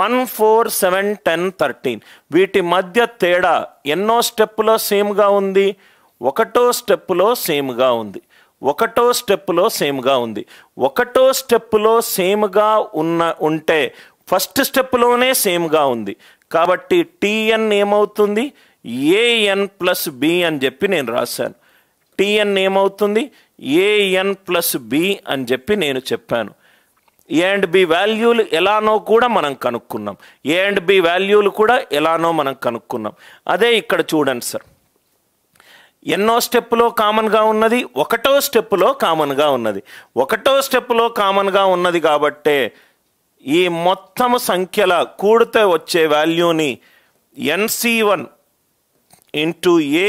one four seven ten thirteen వీటి మధ్య తేడా ఎన్నో స్టెప్పులో సేమ్గా ఉంది ఒకటో స్టెప్పులో సేమ్గా ఉంది ఒకటో స్టెప్పులో సేమ్గా ఉంది ఒకటో స్టెప్పులో సేమ్గా ఉన్న ఉంటే ఫస్ట్ స్టెప్లోనే సేమ్గా ఉంది కాబట్టి టీఎన్ ఏమవుతుంది ఏఎన్ ప్లస్ బి అని చెప్పి నేను రాశాను టీఎన్ ఏమవుతుంది ఏఎన్ ప్లస్ బి అని చెప్పి నేను చెప్పాను ఏ అండ్ బి వాల్యూలు ఎలానో కూడా మనం కనుక్కున్నాం ఏ అండ్ బి వాల్యూలు కూడా ఎలానో మనం కనుక్కున్నాం అదే ఇక్కడ చూడండి సార్ ఎన్నో స్టెప్పులో కామన్గా ఉన్నది ఒకటో స్టెప్పులో కామన్గా ఉన్నది ఒకటో స్టెప్పులో కామన్గా ఉన్నది కాబట్టే ఈ మొత్తం సంఖ్యల కూడితే వచ్చే వాల్యూని n c one into a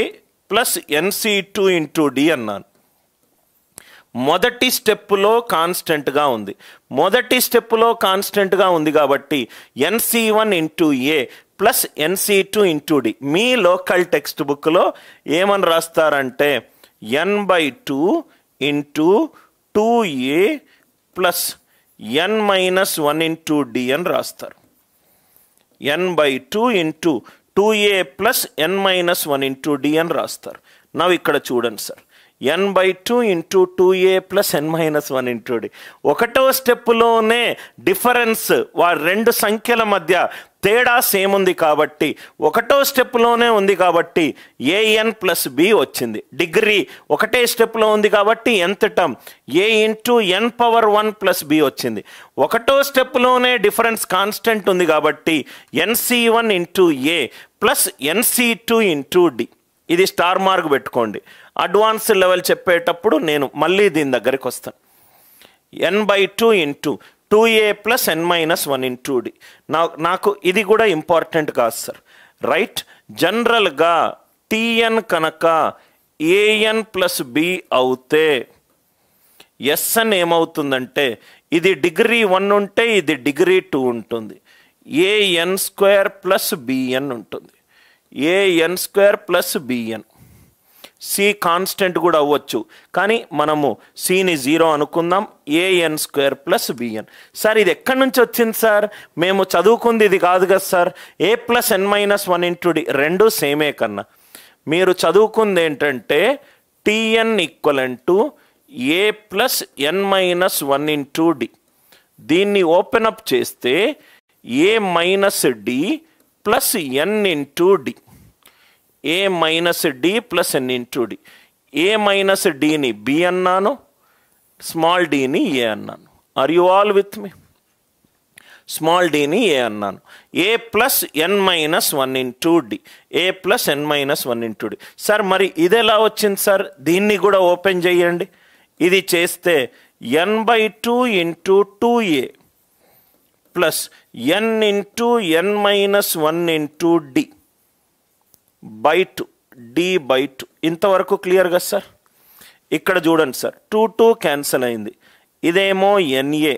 plus n c two into d అన్నాను మొదటి స్టెప్లో కాన్స్టెంట్గా ఉంది మొదటి స్టెప్లో కాన్స్టెంట్గా ఉంది కాబట్టి n c one into a plus n c two into d మీ లోకల్ టెక్స్ట్ బుక్లో ఏమని రాస్తారంటే n by two into two a plus n minus one into d అని రాస్తారు n by two into two a plus n minus one into d అని రాస్తారు నవ్వు ఇక్కడ చూడండి sir n by two into two a plus n minus one into d ఒకటో స్టెప్లోనే difference వా రెండు సంఖ్యల మధ్య తేడా సేమ్ ఉంది కాబట్టి ఒకటో స్టెప్లోనే ఉంది కాబట్టి ఏఎన్ ప్లస్ బి వచ్చింది డిగ్రీ ఒకటే స్టెప్లో ఉంది కాబట్టి ఎంత term a into n power one plus b వచ్చింది ఒకటో స్టెప్లోనే డిఫరెన్స్ కాన్స్టెంట్ ఉంది కాబట్టి n c one into a plus n c two into d ఇది స్టార్ మార్క్ పెట్టుకోండి అడ్వాన్స్ లెవెల్ చెప్పేటప్పుడు నేను మళ్ళీ దీని దగ్గరికి వస్తాను n by two into two a plus n minus one into d నా నాకు ఇది కూడా ఇంపార్టెంట్ కాదు సార్ రైట్ జనరల్గా టీఎన్ కనుక ఏఎన్ ప్లస్ బి అవుతే ఎస్ఎన్ ఏమవుతుందంటే ఇది డిగ్రీ వన్ ఉంటే ఇది డిగ్రీ టూ ఉంటుంది ఏఎన్ స్క్వేర్ ప్లస్ బిఎన్ ఉంటుంది a n square plus b n c constant కూడా అవ్వచ్చు కానీ మనము సిని జీరో అనుకుందాం a n square plus b n sir ఇది ఎక్కడి నుంచి వచ్చింది సార్ మేము చదువుకుంది ఇది కాదు కదా sir a plus n minus one into d రెండు సేమే కన్నా మీరు చదువుకుంది ఏంటంటే t n equal to a plus n minus one into d దీన్ని ఓపెన్ అప్ చేస్తే a minus d plus n into d a minus d plus n into d a minus డిని b అన్నాను స్మాల్ డిని ఏ అన్నాను are you all with me small డిని a అన్నాను a plus n minus one into d a plus n minus one into d sir మరి ఇది ఎలా వచ్చింది సార్ దీన్ని కూడా ఓపెన్ చేయండి ఇది చేస్తే n by two into two a plus n into n minus one into d by two d by two ఇంతవరకు క్లియర్ కదా సార్ ఇక్కడ చూడండి సార్ టూ టూ క్యాన్సిల్ అయింది ఇదేమో ఎన్ఏ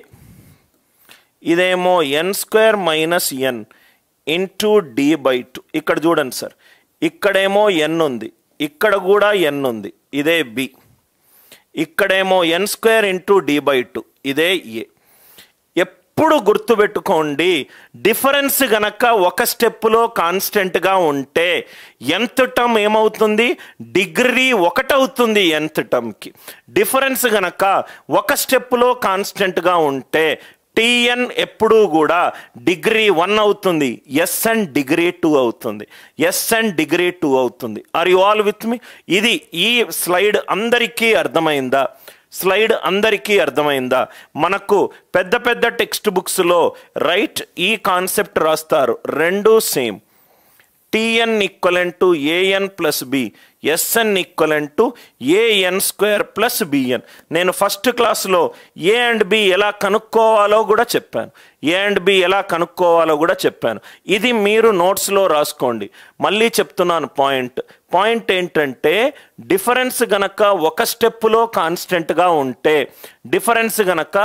ఇదేమో n square minus n into d by two ఇక్కడ చూడండి sir ఇక్కడేమో ఎన్ ఉంది ఇక్కడ కూడా ఎన్ ఉంది ఇదే బి ఇక్కడేమో n square into d by two ఇదే ఏ ఎప్పుడు గుర్తుపెట్టుకోండి డిఫరెన్స్ గనక ఒక స్టెప్లో కాన్స్టెంట్గా ఉంటే ఎంత టర్మ్ ఏమవుతుంది డిగ్రీ ఒకటవుతుంది ఎంత టర్మ్కి డిఫరెన్స్ గనక ఒక స్టెప్లో కాన్స్టెంట్గా ఉంటే టిఎన్ ఎప్పుడూ కూడా డిగ్రీ వన్ అవుతుంది ఎస్ అండ్ డిగ్రీ టూ అవుతుంది ఎస్ అండ్ డిగ్రీ టూ అవుతుంది are you all with me ఇది ఈ స్లైడ్ అందరికీ అర్థమైందా స్లైడ్ అందరికీ అర్థమైందా మనకు పెద్ద పెద్ద టెక్స్ట్ బుక్స్లో రైట్ ఈ కాన్సెప్ట్ రాస్తారు రెండు same t n equivalent to a n plus b s n equivalent to a n square plus b n నేను ఫస్ట్ క్లాస్లో ఏ అండ్ బి ఎలా కనుక్కోవాలో కూడా చెప్పాను ఏ అండ్ బి ఎలా కనుక్కోవాలో కూడా చెప్పాను ఇది మీరు నోట్స్లో రాసుకోండి మళ్ళీ చెప్తున్నాను పాయింట్ పాయింట్ ఏంటంటే డిఫరెన్స్ గనక ఒక స్టెప్పులో కాన్స్టెంట్గా ఉంటే డిఫరెన్స్ గనక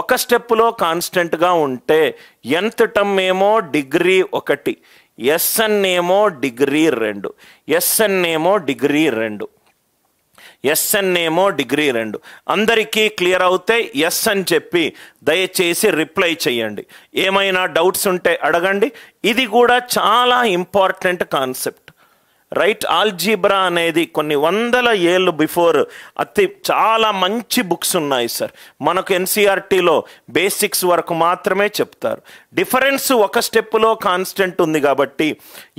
ఒక స్టెప్పులో కాన్స్టెంట్గా ఉంటే ఎన్త్ టమ్ ఏమో డిగ్రీ ఒకటి ఎస్ఎన్ ఏమో డిగ్రీ రెండు ఎస్ఎన్ ఏమో డిగ్రీ రెండు ఎస్ఎన్ ఏమో డిగ్రీ రెండు అందరికీ క్లియర్ అవుతే ఎస్ అని చెప్పి దయచేసి రిప్లై చేయండి ఏమైనా డౌట్స్ ఉంటే అడగండి ఇది కూడా చాలా ఇంపార్టెంట్ కాన్సెప్ట్ రైట్ ఆల్జీబ్రా అనేది కొన్ని వందల ఏళ్ళు బిఫోర్ అతి చాలా మంచి బుక్స్ ఉన్నాయి సార్ మనకు ఎన్సీఆర్టీలో బేసిక్స్ వరకు మాత్రమే చెప్తారు డిఫరెన్స్ ఒక స్టెప్లో కాన్స్టెంట్ ఉంది కాబట్టి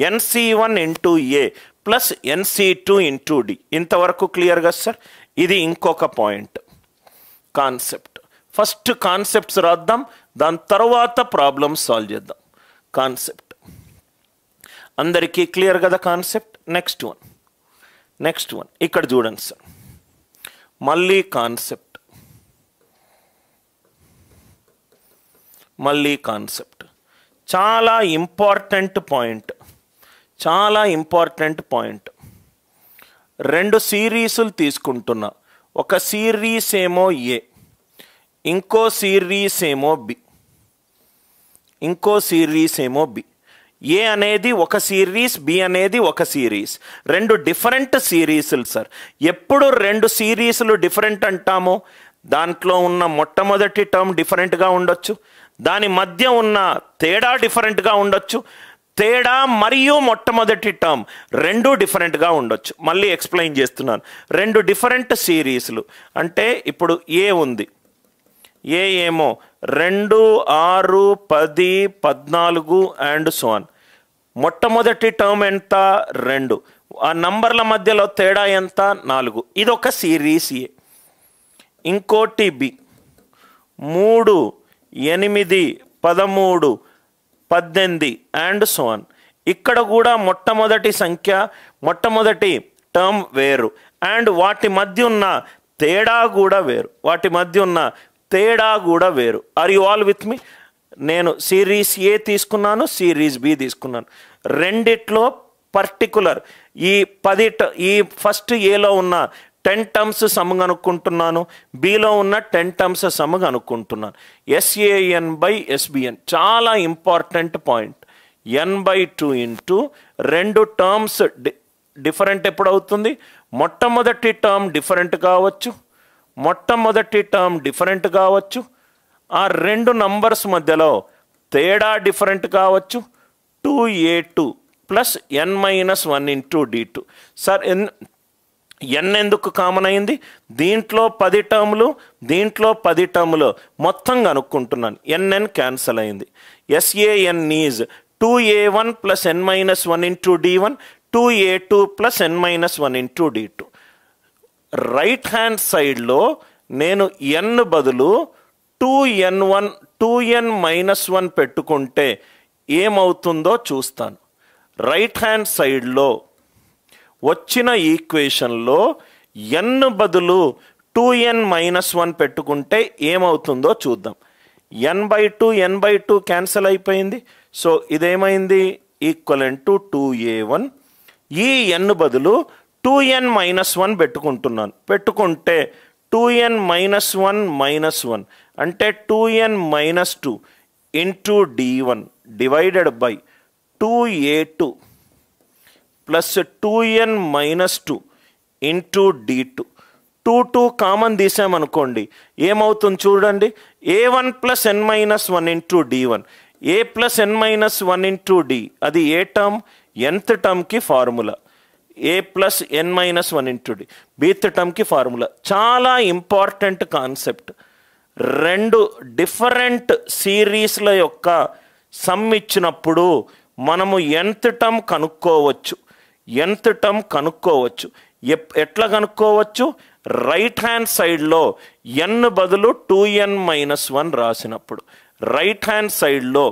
n c one into a plus n c two into d ఇంతవరకు క్లియర్గా సార్ ఇది ఇంకొక పాయింట్ కాన్సెప్ట్ ఫస్ట్ కాన్సెప్ట్స్ రాద్దాం దాని తర్వాత ప్రాబ్లమ్ సాల్వ్ చేద్దాం కాన్సెప్ట్ అందరికీ క్లియర్ కదా concept next one next one ఇక్కడ చూడండి సార్ మళ్ళీ కాన్సెప్ట్ మళ్ళీ కాన్సెప్ట్ చాలా ఇంపార్టెంట్ పాయింట్ చాలా ఇంపార్టెంట్ పాయింట్ రెండు సిరీసులు తీసుకుంటున్నా ఒక సిరీస్ ఏమో ఏ ఇంకో సిరీస్ ఏమో బి ఇంకో సిరీస్ ఏమో బి ఏ అనేది ఒక సిరీస్ బి అనేది ఒక సిరీస్ రెండు డిఫరెంట్ సిరీసులు సార్ ఎప్పుడు రెండు సిరీసులు డిఫరెంట్ అంటామో దాంట్లో ఉన్న మొట్టమొదటి టర్మ్ డిఫరెంట్గా ఉండొచ్చు దాని మధ్య ఉన్న తేడా డిఫరెంట్గా ఉండొచ్చు తేడా మరియు మొట్టమొదటి టర్మ్ రెండు డిఫరెంట్గా ఉండొచ్చు మళ్ళీ ఎక్స్ప్లెయిన్ చేస్తున్నాను రెండు డిఫరెంట్ సిరీస్లు అంటే ఇప్పుడు ఏ ఉంది ఏ ఏమో రెండు ఆరు పది పద్నాలుగు అండ్ సోన్ మొట్టమొదటి టర్మ్ ఎంత రెండు ఆ నంబర్ల మధ్యలో తేడా ఎంత నాలుగు ఇది ఒక సిరీస్ ఏ ఇంకోటి బి మూడు ఎనిమిది పదమూడు పద్దెనిమిది అండ్ సోన్ ఇక్కడ కూడా మొట్టమొదటి సంఖ్య మొట్టమొదటి టర్మ్ వేరు అండ్ వాటి మధ్య ఉన్న తేడా కూడా వేరు వాటి మధ్య ఉన్న తేడా కూడా వేరు are you all with me నేను సిరీస్ ఏ తీసుకున్నాను సిరీస్ బి తీసుకున్నాను రెండిట్లో పర్టికులర్ ఈ పది ఈ ఫస్ట్ ఏలో ఉన్న టెన్ టర్మ్స్ సమ్గా అనుకుంటున్నాను బీలో ఉన్న టెన్ టర్మ్స్ సమ్ అనుకుంటున్నాను ఎస్ఏఎన్ బై ఎస్బిఎన్ చాలా important point n by two into రెండు టర్మ్స్ డిఫరెంట్ ఎప్పుడు అవుతుంది మొట్టమొదటి టర్మ్ డిఫరెంట్ కావచ్చు మొట్టమొదటి టర్మ్ డిఫరెంట్ కావచ్చు ఆ రెండు నంబర్స్ మధ్యలో తేడా డిఫరెంట్ కావచ్చు two a two plus n minus one into d two sir n n ఎందుకు కామన్ అయింది దీంట్లో పది టర్ములు దీంట్లో పది టర్ములు మొత్తం కనుక్కుంటున్నాను ఎన్ఎన్ క్యాన్సల్ అయింది s a n is two a one plus n minus one into d one two a two plus n minus one into d two right hand సైడ్లో నేను ఎన్ బదులు two n one two n minus one పెట్టుకుంటే ఏమవుతుందో చూస్తాను right hand సైడ్లో వచ్చిన ఈక్వేషన్లో ఎన్ బదులు two n minus one పెట్టుకుంటే ఏమవుతుందో చూద్దాం n by two n by two cancel అయిపోయింది సో ఇదేమైంది equal to two a one ఈ ఎన్ బదులు టూ ఎన్ మైనస్ వన్ పెట్టుకుంటున్నాను పెట్టుకుంటే two n minus one minus one అంటే two n minus two into d one divided by two a two plus two n minus two into d two two two common తీసామనుకోండి ఏమవుతుంది చూడండి a one plus n minus one into d one A plus n minus one into d అది a term nth టర్మ్కి formula a plus n minus one into d బీత్ టర్మ్కి formula చాలా important concept రెండు different సిరీస్ల యొక్క సమ్ ఇచ్చినప్పుడు మనము ఎంత టర్మ్ కనుక్కోవచ్చు ఎంత టర్మ్ కనుక్కోవచ్చు ఎప్ ఎట్లా కనుక్కోవచ్చు రైట్ హ్యాండ్ సైడ్లో ఎన్ బదులు టూ ఎన్ మైనస్ వన్ రాసినప్పుడు రైట్ హ్యాండ్ సైడ్లో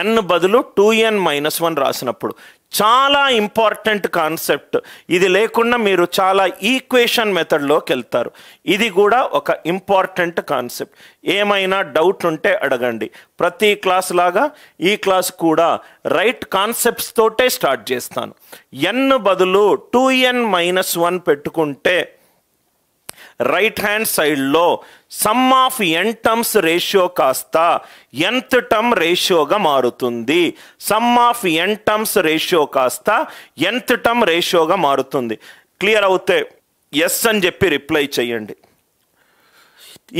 ఎన్ బదులు టూ ఎన్ మైనస్ వన్ రాసినప్పుడు చాలా ఇంపార్టెంట్ కాన్సెప్ట్ ఇది లేకుండా మీరు చాలా ఈక్వేషన్ మెథడ్లోకి వెళ్తారు ఇది కూడా ఒక ఇంపార్టెంట్ కాన్సెప్ట్ ఏమైనా డౌట్ ఉంటే అడగండి ప్రతి క్లాస్ లాగా ఈ క్లాస్ కూడా రైట్ కాన్సెప్ట్స్ తోటే స్టార్ట్ చేస్తాను ఎన్ బదులు టూ ఎన్ మైనస్ వన్ పెట్టుకుంటే రైట్ హ్యాండ్ సైడ్లో sum of n terms ratio కాస్త ఎన్త్ టర్మ్ రేషియోగా మారుతుంది sum of n terms ratio కాస్త ఎన్త్ టర్మ్ రేషియోగా మారుతుంది క్లియర్ అవుతే ఎస్ అని చెప్పి రిప్లై చేయండి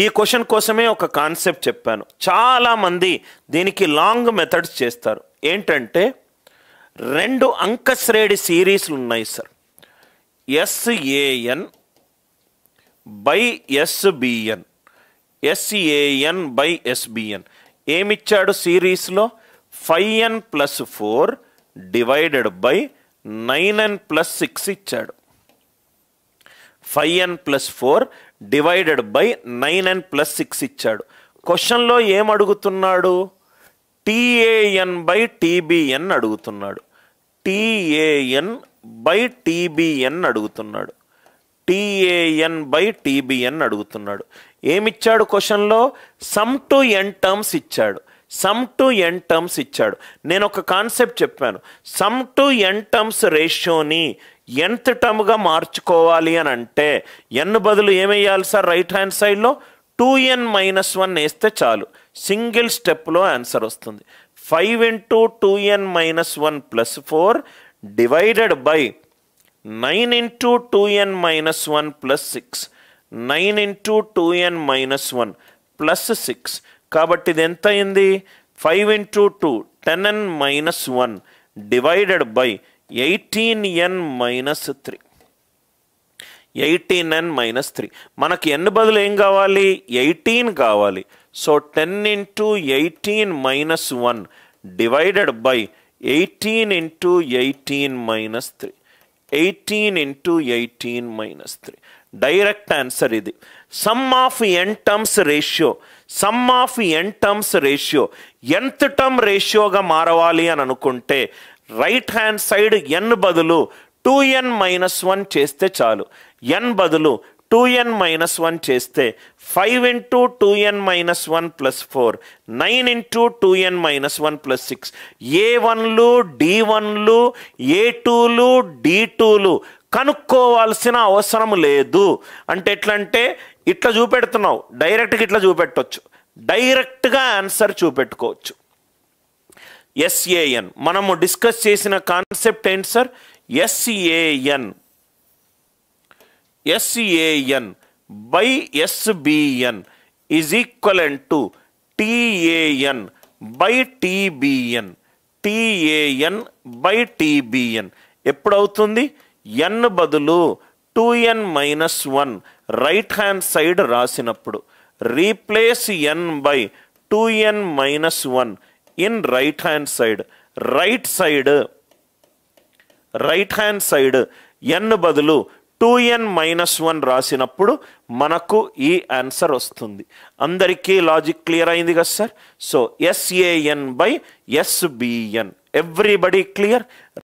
ఈ క్వశ్చన్ కోసమే ఒక కాన్సెప్ట్ చెప్పాను చాలామంది దీనికి లాంగ్ మెథడ్స్ చేస్తారు ఏంటంటే రెండు అంకశ్రేణి సిరీస్లు ఉన్నాయి sir s a n by s b n s a n by s b n ఏమిచ్చాడు సిరీస్లో five n plus four divided by nine n plus six ఇచ్చాడు five n plus four divided by nine n plus six ఇచ్చాడు క్వశ్చన్లో ఏం అడుగుతున్నాడు టీఏఎన్ బై టీబీఎన్ అడుగుతున్నాడు టీఏఎన్ బై టీబీఎన్ అడుగుతున్నాడు టీఏఎన్ by TBN అడుగుతున్నాడు ఏమిచ్చాడు క్వశ్చన్లో సమ్ టు ఎన్ టర్మ్స్ ఇచ్చాడు సమ్ టు ఎన్ టర్మ్స్ ఇచ్చాడు నేను ఒక కాన్సెప్ట్ చెప్పాను సమ్ టు ఎన్ టర్మ్స్ రేషియోని ఎంత టర్మ్గా మార్చుకోవాలి అని అంటే ఎన్ బదులు ఏమేయాలి సార్ రైట్ హ్యాండ్ సైడ్లో టూ ఎన్ మైనస్ వన్ వేస్తే చాలు సింగిల్ స్టెప్లో ఆన్సర్ వస్తుంది five into two n minus one plus four divided by nine into two n minus one plus six nine into two n minus one plus six కాబట్టి ఇది ఎంత అయింది five into two ten n minus one divided by eighteen n minus three eighteen n minus three మనకి n బదులు ఏం కావాలి eighteen కావాలి so ten into eighteen minus one divided by eighteen into eighteen minus three eighteen into eighteen minus three direct answer ఇది sum of n terms ratio sum of n terms ratio ఎంత term రేషియోగా మారవాలి అని అనుకుంటే right hand side n బదులు two n minus one చేస్తే చాలు n బదులు టూ ఎన్ మైనస్ వన్ చేస్తే five into two n minus one plus four nine into two n minus one plus six a వన్లు డి వన్లు a టూలు d టూలు కనుక్కోవాల్సిన అవసరం లేదు అంటే ఎట్లా అంటే ఇట్లా చూపెడుతున్నావు డైరెక్ట్గా ఇట్లా చూపెట్టవచ్చు డైరెక్ట్గా ఆన్సర్ చూపెట్టుకోవచ్చు ఎస్ఏఎన్ మనము డిస్కస్ చేసిన కాన్సెప్ట్ ఏంటి sir s a n s a n by s b n is equivalent to t a n by t b n t a n by t b n ఎప్పుడవుతుంది ఎన్ బదులు two n minus one right hand side రాసినప్పుడు replace n by two n minus one in right hand side right side right hand side n బదులు two n minus one రాసినప్పుడు మనకు ఈ answer వస్తుంది అందరికీ logic clear అయింది కదా sir so s a n by s b n everybody clear